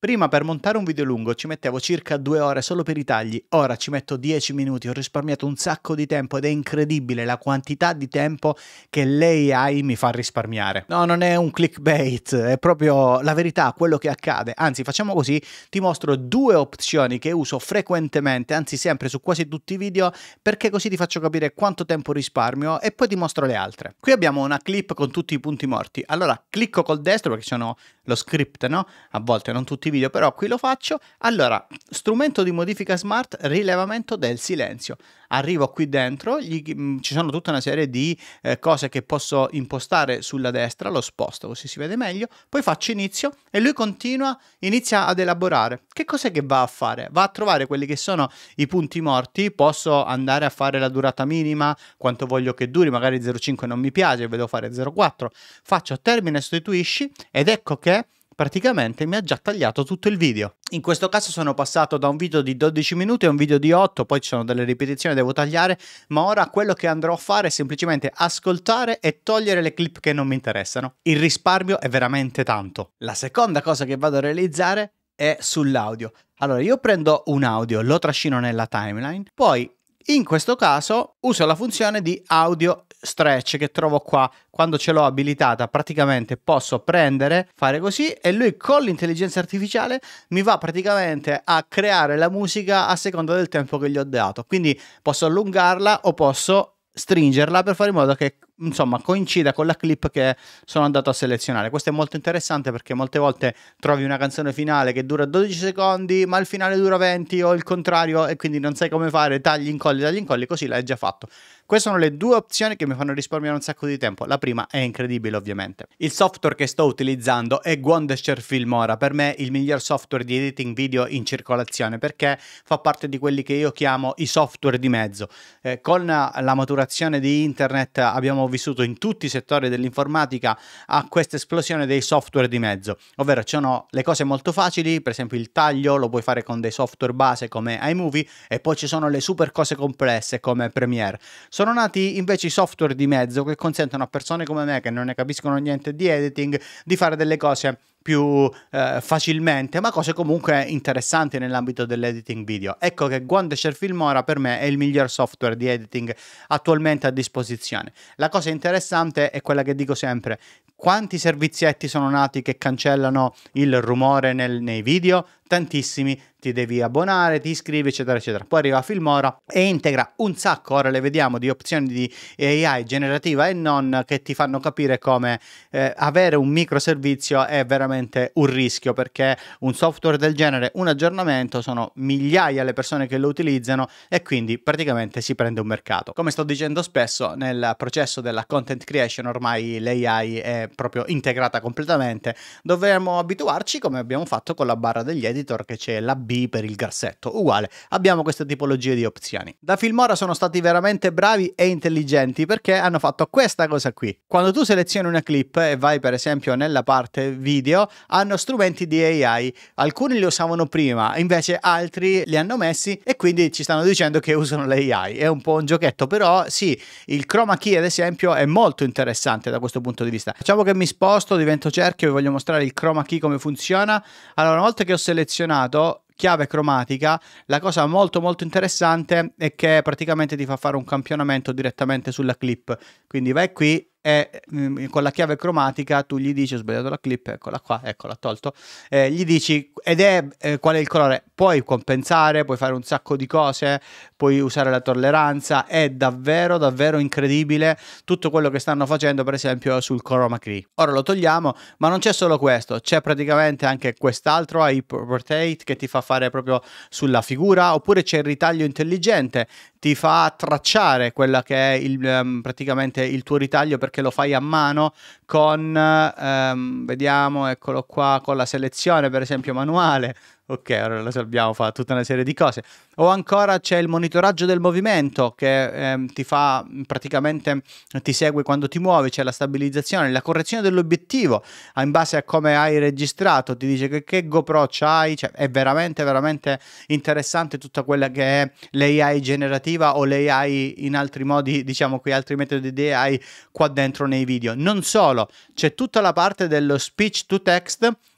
Prima per montare un video lungo ci mettevo circa due ore solo per i tagli, ora ci metto 10 minuti, ho risparmiato un sacco di tempo ed è incredibile la quantità di tempo che l'AI mi fa risparmiare. No, non è un clickbait, è proprio la verità, quello che accade. Anzi, facciamo così, ti mostro due opzioni che uso frequentemente, anzi sempre su quasi tutti i video, perché così ti faccio capire quanto tempo risparmio e poi ti mostro le altre. Qui abbiamo una clip con tutti i punti morti. Allora, clicco col destro perché sono lo script, no? A volte non tutti i video, però qui lo faccio. Allora, strumento di modifica smart, rilevamento del silenzio arrivo qui dentro, gli, mh, mm, ci sono tutta una serie di eh, cose che posso impostare sulla destra, lo sposto così si vede meglio, poi faccio inizio e lui continua, inizia ad elaborare. Che cos'è che va a fare? Va a trovare quelli che sono i punti morti, posso andare a fare la durata minima, quanto voglio che duri, magari 0,5 non mi piace, vedo fare 0,4, faccio termine sostituisci ed ecco che praticamente mi ha già tagliato tutto il video. In questo caso sono passato da un video di 12 minuti a un video di 8, poi ci sono delle ripetizioni, devo tagliare, ma ora quello che andrò a fare è semplicemente ascoltare e togliere le clip che non mi interessano. Il risparmio è veramente tanto. La seconda cosa che vado a realizzare è sull'audio. Allora, io prendo un audio, lo trascino nella timeline, poi in questo caso uso la funzione di audio stretch che trovo qua. Quando ce l'ho abilitata praticamente posso prendere, fare così e lui con l'intelligenza artificiale mi va praticamente a creare la musica a seconda del tempo che gli ho dato. Quindi posso allungarla o posso stringerla per fare in modo che insomma coincida con la clip che sono andato a selezionare. Questo è molto interessante perché molte volte trovi una canzone finale che dura 12 secondi, ma il finale dura 20 o il contrario e quindi non sai come fare, tagli incolli, tagli incolli, così l'hai già fatto. Queste sono le due opzioni che mi fanno risparmiare un sacco di tempo. La prima è incredibile, ovviamente. Il software che sto utilizzando è Wondershare Filmora, per me il miglior software di editing video in circolazione perché fa parte di quelli che io chiamo i software di mezzo. Eh, con la maturazione di internet abbiamo vissuto in tutti i settori dell'informatica a questa esplosione dei software di mezzo, ovvero ci sono le cose molto facili, per esempio il taglio lo puoi fare con dei software base come iMovie e poi ci sono le super cose complesse come Premiere. Sono nati invece i software di mezzo che consentono a persone come me che non ne capiscono niente di editing di fare delle cose più eh, facilmente, ma cose comunque interessanti nell'ambito dell'editing video. Ecco che Guandecer Filmora per me è il miglior software di editing attualmente a disposizione. La cosa interessante è quella che dico sempre, quanti servizietti sono nati che cancellano il rumore nel, nei video? Tantissimi, ti devi abbonare, ti iscrivi, eccetera, eccetera. Poi arriva Filmora e integra un sacco, ora le vediamo, di opzioni di AI generativa e non che ti fanno capire come eh, avere un microservizio è veramente un rischio perché un software del genere, un aggiornamento, sono migliaia le persone che lo utilizzano e quindi praticamente si prende un mercato. Come sto dicendo spesso, nel processo della content creation ormai l'AI è proprio integrata completamente, dovremmo abituarci come abbiamo fatto con la barra degli editor che c'è la B B per il grassetto, uguale, abbiamo questa tipologia di opzioni. Da Filmora sono stati veramente bravi e intelligenti perché hanno fatto questa cosa qui. Quando tu selezioni una clip e vai per esempio nella parte video, hanno strumenti di AI, alcuni li usavano prima, invece altri li hanno messi e quindi ci stanno dicendo che usano l'AI, è un po' un giochetto, però sì, il chroma key ad esempio è molto interessante da questo punto di vista. Facciamo che mi sposto, divento cerchio, vi voglio mostrare il chroma key come funziona. Allora, una volta che ho selezionato chiave cromatica, la cosa molto molto interessante è che praticamente ti fa fare un campionamento direttamente sulla clip. Quindi vai qui, e mh, mm, con la chiave cromatica tu gli dici ho sbagliato la clip eccola qua eccola tolto eh, gli dici ed è eh, qual è il colore puoi compensare puoi fare un sacco di cose puoi usare la tolleranza è davvero davvero incredibile tutto quello che stanno facendo per esempio sul chroma Cree. ora lo togliamo ma non c'è solo questo c'è praticamente anche quest'altro Portrait che ti fa fare proprio sulla figura oppure c'è il ritaglio intelligente ti fa tracciare quello che è il, ehm, praticamente il tuo ritaglio perché lo fai a mano con, ehm, vediamo, eccolo qua, con la selezione per esempio manuale, ok, allora la salviamo, fa tutta una serie di cose. O ancora c'è il monitoraggio del movimento che eh, ti fa praticamente, ti segue quando ti muovi, c'è la stabilizzazione, la correzione dell'obiettivo in base a come hai registrato, ti dice che, che GoPro c'hai, cioè, è veramente, veramente interessante tutta quella che è l'AI generativa o l'AI in altri modi, diciamo qui altri metodi di AI qua dentro nei video. Non solo, c'è tutta la parte dello speech to text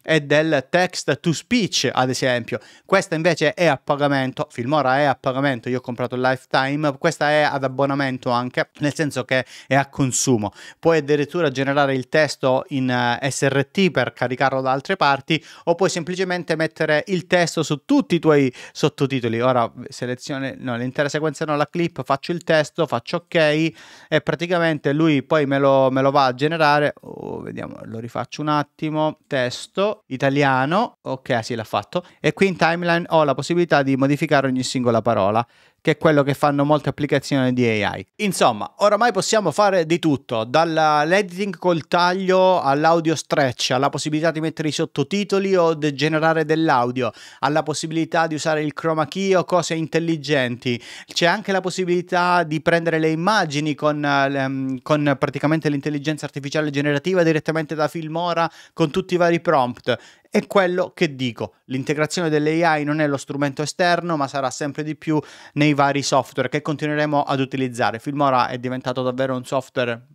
e del text to speech, ad esempio. Questa invece è a pagamento, Filmora è a pagamento, io ho comprato lifetime, questa è ad abbonamento anche, nel senso che è a consumo. Puoi addirittura generare il testo in eh, SRT per caricarlo da altre parti o puoi semplicemente mettere il testo su tutti i tuoi sottotitoli. Ora selezione no, l'intera sequenza no, la clip, faccio il testo, faccio ok e praticamente lui poi me lo, me lo va a generare vediamo, lo rifaccio un attimo, testo, italiano, ok, sì l'ha fatto, e qui in timeline ho la possibilità di modificare ogni singola parola che è quello che fanno molte applicazioni di AI. Insomma, oramai possiamo fare di tutto, dall'editing col taglio all'audio stretch, alla possibilità di mettere i sottotitoli o di generare dell'audio, alla possibilità di usare il chroma key o cose intelligenti. C'è anche la possibilità di prendere le immagini con, ehm, con praticamente l'intelligenza artificiale generativa direttamente da Filmora con tutti i vari prompt è quello che dico, l'integrazione dell'AI non è lo strumento esterno, ma sarà sempre di più nei vari software che continueremo ad utilizzare. Filmora è diventato davvero un software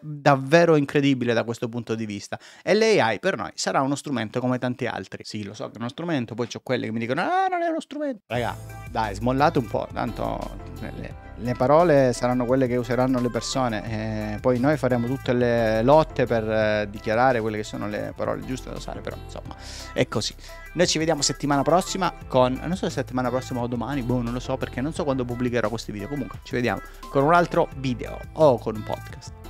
davvero incredibile da questo punto di vista. E l'AI per noi sarà uno strumento come tanti altri. Sì, lo so che è uno strumento, poi c'ho quelli che mi dicono: Ah, non è uno strumento. Raga, dai, smollate un po', tanto le parole saranno quelle che useranno le persone, eh, poi noi faremo tutte le lotte per eh, dichiarare quelle che sono le parole giuste da usare, però insomma è così. Noi ci vediamo settimana prossima con, non so se settimana prossima o domani, boh non lo so perché non so quando pubblicherò questi video, comunque ci vediamo con un altro video o con un podcast.